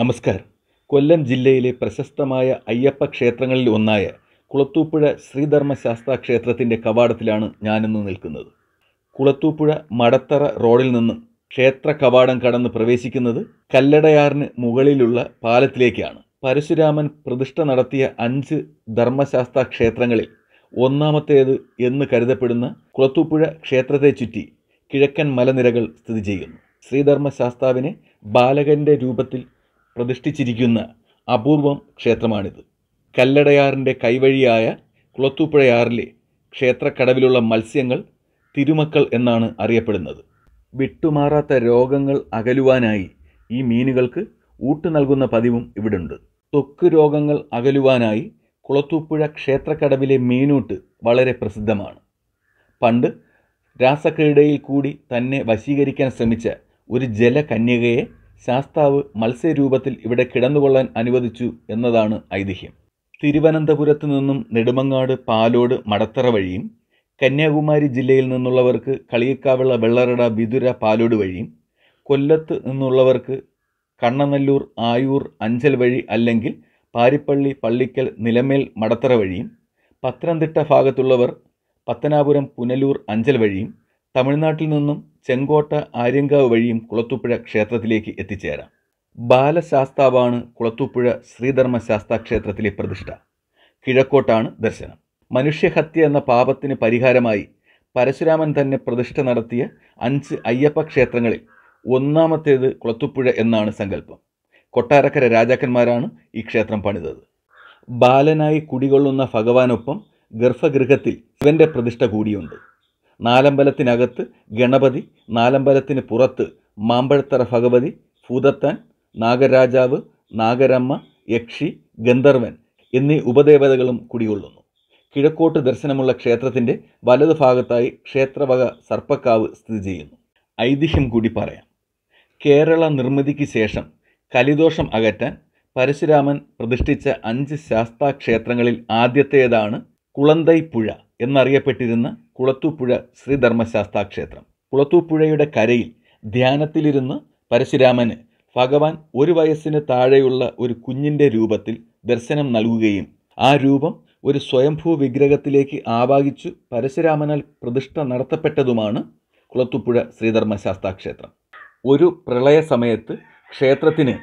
നമസ്കാരം കൊല്ലം ജില്ലയിലെ പ്രശസ്തമായ അയ്യപ്പ ക്ഷേത്രങ്ങളിൽ ഒന്നായ കുളത്തൂപ്പുഴ ശ്രീധർമ്മശാസ്ത്ര ക്ഷേത്രത്തിൻ്റെ കവാടത്തിലാണ് ഞാനിന്ന് നിൽക്കുന്നത് കുളത്തൂപ്പുഴ മടത്തറ റോഡിൽ നിന്നും ക്ഷേത്ര കവാടം കടന്ന് പ്രവേശിക്കുന്നത് കല്ലടയാറിന് മുകളിലുള്ള പാലത്തിലേക്കാണ് പരശുരാമൻ പ്രതിഷ്ഠ നടത്തിയ അഞ്ച് ധർമ്മശാസ്ത്ര ക്ഷേത്രങ്ങളിൽ ഒന്നാമത്തേത് എന്ന് കരുതപ്പെടുന്ന കുളത്തൂപ്പുഴ ക്ഷേത്രത്തെ ചുറ്റി കിഴക്കൻ മലനിരകൾ സ്ഥിതി ചെയ്യുന്നു ശ്രീധർമ്മശാസ്താവിനെ ബാലകന്റെ രൂപത്തിൽ പ്രതിഷ്ഠിച്ചിരിക്കുന്ന അപൂർവം ക്ഷേത്രമാണിത് കല്ലടയാറിൻ്റെ കൈവഴിയായ കുളത്തൂപ്പുഴയാറിലെ ക്ഷേത്രക്കടവിലുള്ള മത്സ്യങ്ങൾ തിരുമക്കൾ എന്നാണ് അറിയപ്പെടുന്നത് വിട്ടുമാറാത്ത രോഗങ്ങൾ അകലുവാനായി ഈ മീനുകൾക്ക് ഊട്ട് നൽകുന്ന പതിവും ഇവിടുണ്ട് തൊക്ക് രോഗങ്ങൾ അകലുവാനായി കുളത്തൂപ്പുഴ ക്ഷേത്രക്കടവിലെ മീനൂട്ട് വളരെ പ്രസിദ്ധമാണ് പണ്ട് രാസക്രീഡയിൽ കൂടി തന്നെ വശീകരിക്കാൻ ശ്രമിച്ച ഒരു ജലകന്യകയെ ശാസ്താവ് മത്സ്യരൂപത്തിൽ ഇവിടെ കിടന്നുകൊള്ളാൻ അനുവദിച്ചു എന്നതാണ് ഐതിഹ്യം തിരുവനന്തപുരത്ത് നിന്നും നെടുമങ്ങാട് പാലോട് മടത്തറ വഴിയും കന്യാകുമാരി ജില്ലയിൽ നിന്നുള്ളവർക്ക് കളിയക്കാവിള വെള്ളറട വിതുര പാലോട് വഴിയും കൊല്ലത്ത് നിന്നുള്ളവർക്ക് കണ്ണനല്ലൂർ ആയൂർ അഞ്ചൽ വഴി അല്ലെങ്കിൽ പാരിപ്പള്ളി പള്ളിക്കൽ നിലമേൽ മടത്തറ വഴിയും പത്തനംതിട്ട ഭാഗത്തുള്ളവർ പത്തനാപുരം പുനലൂർ അഞ്ചൽ വഴിയും തമിഴ്നാട്ടിൽ നിന്നും ചെങ്കോട്ട ആര്യങ്കാവ് വഴിയും കുളത്തൂപ്പുഴ ക്ഷേത്രത്തിലേക്ക് എത്തിച്ചേരാം ബാലശാസ്താവാണ് കുളത്തൂപ്പുഴ ശ്രീധർമ്മശാസ്ത ക്ഷേത്രത്തിലെ പ്രതിഷ്ഠ കിഴക്കോട്ടാണ് ദർശനം മനുഷ്യഹത്യ എന്ന പാപത്തിന് പരിഹാരമായി പരശുരാമൻ തന്നെ പ്രതിഷ്ഠ നടത്തിയ അഞ്ച് അയ്യപ്പ ക്ഷേത്രങ്ങളിൽ ഒന്നാമത്തേത് കുളത്തുപ്പുഴ എന്നാണ് സങ്കല്പം കൊട്ടാരക്കര രാജാക്കന്മാരാണ് ഈ ക്ഷേത്രം പണിതത് ബാലനായി കുടികൊള്ളുന്ന ഭഗവാനൊപ്പം ഗർഭഗൃഹത്തിൽ ശിവന്റെ പ്രതിഷ്ഠ കൂടിയുണ്ട് നാലമ്പലത്തിനകത്ത് ഗണപതി നാലമ്പലത്തിന് പുറത്ത് മാമ്പഴത്തറ ഭഗവതി ഭൂതത്താൻ നാഗരാജാവ് നാഗരമ്മ യക്ഷി ഗന്ധർവൻ എന്നീ ഉപദേവതകളും കുടികൊള്ളുന്നു കിഴക്കോട്ട് ദർശനമുള്ള ക്ഷേത്രത്തിൻ്റെ വലതു ഭാഗത്തായി ക്ഷേത്രവക സർപ്പക്കാവ് സ്ഥിതി ചെയ്യുന്നു ഐതിഹ്യം കൂടി പറയാം കേരള നിർമ്മിതിക്ക് ശേഷം കലിദോഷം അകറ്റാൻ പരശുരാമൻ പ്രതിഷ്ഠിച്ച അഞ്ച് ശാസ്താ ക്ഷേത്രങ്ങളിൽ ആദ്യത്തേതാണ് കുളന്തൈപ്പുഴ എന്നറിയപ്പെട്ടിരുന്ന കുളത്തൂപ്പുഴ ശ്രീധർമ്മശാസ്താ ക്ഷേത്രം കുളത്തൂപ്പുഴയുടെ കരയിൽ ധ്യാനത്തിലിരുന്ന് പരശുരാമന് ഭഗവാൻ ഒരു വയസ്സിന് താഴെയുള്ള ഒരു കുഞ്ഞിൻ്റെ രൂപത്തിൽ ദർശനം നൽകുകയും ആ രൂപം ഒരു സ്വയംഭൂ വിഗ്രഹത്തിലേക്ക് ആവാഹിച്ചു പരശുരാമനാൽ പ്രതിഷ്ഠ നടത്തപ്പെട്ടതുമാണ് കുളത്തുപ്പുഴ ശ്രീധർമ്മശാസ്താ ക്ഷേത്രം ഒരു പ്രളയ സമയത്ത് ക്ഷേത്രത്തിന്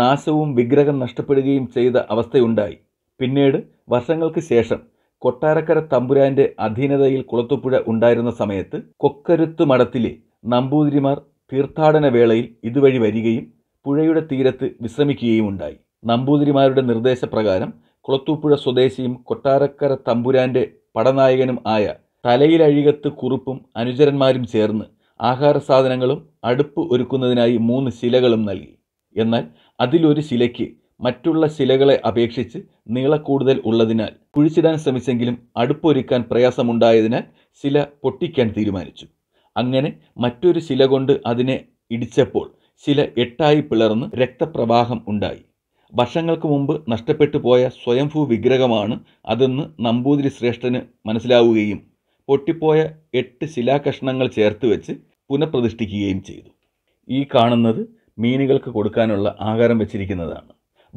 നാശവും വിഗ്രഹം നഷ്ടപ്പെടുകയും ചെയ്ത അവസ്ഥയുണ്ടായി പിന്നീട് വർഷങ്ങൾക്ക് ശേഷം കൊട്ടാരക്കര തമ്പുരാന്റെ അധീനതയിൽ കുളത്തുപുഴ ഉണ്ടായിരുന്ന സമയത്ത് കൊക്കരുത്ത് മഠത്തിലെ നമ്പൂതിരിമാർ തീർത്ഥാടന വേളയിൽ ഇതുവഴി വരികയും പുഴയുടെ തീരത്ത് വിശ്രമിക്കുകയും ഉണ്ടായി നമ്പൂതിരിമാരുടെ നിർദ്ദേശപ്രകാരം കുളത്തൂപ്പുഴ സ്വദേശിയും കൊട്ടാരക്കര തമ്പുരാന്റെ പടനായകനും ആയ തലയിലഴികത്ത് കുറുപ്പും അനുചരന്മാരും ചേർന്ന് ആഹാര സാധനങ്ങളും അടുപ്പ് ഒരുക്കുന്നതിനായി മൂന്ന് ശിലകളും നൽകി എന്നാൽ അതിലൊരു ശിലയ്ക്ക് മറ്റുള്ള ശിലകളെ അപേക്ഷിച്ച് നീളക്കൂടുതൽ ഉള്ളതിനാൽ കുഴിച്ചിടാൻ ശ്രമിച്ചെങ്കിലും അടുപ്പൊരുക്കാൻ പ്രയാസമുണ്ടായതിനാൽ ശില പൊട്ടിക്കാൻ തീരുമാനിച്ചു അങ്ങനെ മറ്റൊരു ശില കൊണ്ട് അതിനെ ഇടിച്ചപ്പോൾ ശില എട്ടായി പിളർന്ന് രക്തപ്രവാഹം ഉണ്ടായി വർഷങ്ങൾക്ക് മുമ്പ് നഷ്ടപ്പെട്ടു പോയ സ്വയംഭൂ വിഗ്രഹമാണ് അതെന്ന് നമ്പൂതിരി ശ്രേഷ്ഠന് മനസ്സിലാവുകയും പൊട്ടിപ്പോയ എട്ട് ശിലാകഷ്ണങ്ങൾ ചേർത്ത് വെച്ച് പുനഃപ്രതിഷ്ഠിക്കുകയും ചെയ്തു ഈ കാണുന്നത് മീനുകൾക്ക് കൊടുക്കാനുള്ള ആഹാരം വെച്ചിരിക്കുന്നതാണ്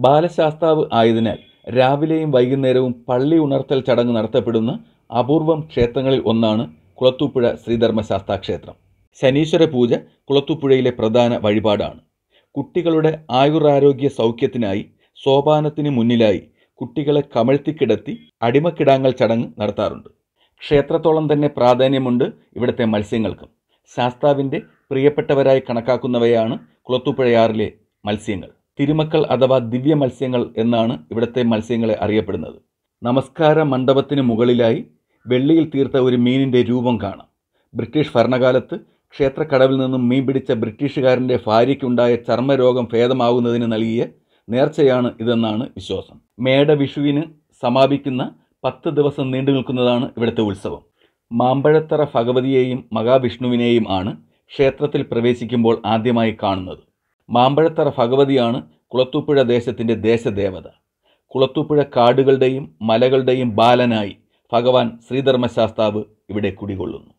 ബാലശാസ്താവ് ആയതിനാൽ രാവിലെയും വൈകുന്നേരവും പള്ളി ഉണർത്തൽ ചടങ്ങ് നടത്തപ്പെടുന്ന അപൂർവം ക്ഷേത്രങ്ങളിൽ ഒന്നാണ് കുളത്തൂപ്പുഴ ശ്രീധർമ്മശാസ്താ ക്ഷേത്രം ശനീശ്വര പൂജ കുളത്തൂപ്പുഴയിലെ പ്രധാന വഴിപാടാണ് കുട്ടികളുടെ ആയുരാരോഗ്യ സൗഖ്യത്തിനായി സോപാനത്തിന് മുന്നിലായി കുട്ടികളെ കമഴ്ത്തിക്കിടത്തി അടിമക്കിടാങ്ങൾ ചടങ്ങ് നടത്താറുണ്ട് ക്ഷേത്രത്തോളം തന്നെ പ്രാധാന്യമുണ്ട് ഇവിടുത്തെ മത്സ്യങ്ങൾക്കും ശാസ്താവിൻ്റെ പ്രിയപ്പെട്ടവരായി കണക്കാക്കുന്നവയാണ് കുളത്തൂപ്പുഴയാറിലെ മത്സ്യങ്ങൾ തിരുമക്കൾ അഥവാ ദിവ്യ മത്സ്യങ്ങൾ എന്നാണ് ഇവിടുത്തെ മത്സ്യങ്ങളെ അറിയപ്പെടുന്നത് നമസ്കാര മണ്ഡപത്തിന് മുകളിലായി വെള്ളിയിൽ തീർത്ത ഒരു മീനിൻ്റെ രൂപം കാണാം ബ്രിട്ടീഷ് ഭരണകാലത്ത് ക്ഷേത്രക്കടവിൽ നിന്നും മീൻ പിടിച്ച ബ്രിട്ടീഷുകാരൻ്റെ ഭാര്യയ്ക്കുണ്ടായ ചർമ്മരോഗം ഭേദമാകുന്നതിന് നൽകിയ നേർച്ചയാണ് ഇതെന്നാണ് വിശ്വാസം മേട വിഷുവിന് സമാപിക്കുന്ന പത്ത് ദിവസം നീണ്ടു നിൽക്കുന്നതാണ് ഇവിടുത്തെ ഉത്സവം മാമ്പഴത്തറ ഭഗവതിയെയും മഹാവിഷ്ണുവിനെയും ആണ് ക്ഷേത്രത്തിൽ പ്രവേശിക്കുമ്പോൾ ആദ്യമായി കാണുന്നത് മാമ്പഴത്തറ ഭഗവതിയാണ് കുളത്തൂപ്പുഴ ദേശത്തിൻ്റെ ദേശദേവത കുളത്തൂപ്പുഴ കാടുകളുടെയും മലകളുടെയും ബാലനായി ഭഗവാൻ ശ്രീധർമ്മശാസ്താവ് ഇവിടെ കുടികൊള്ളുന്നു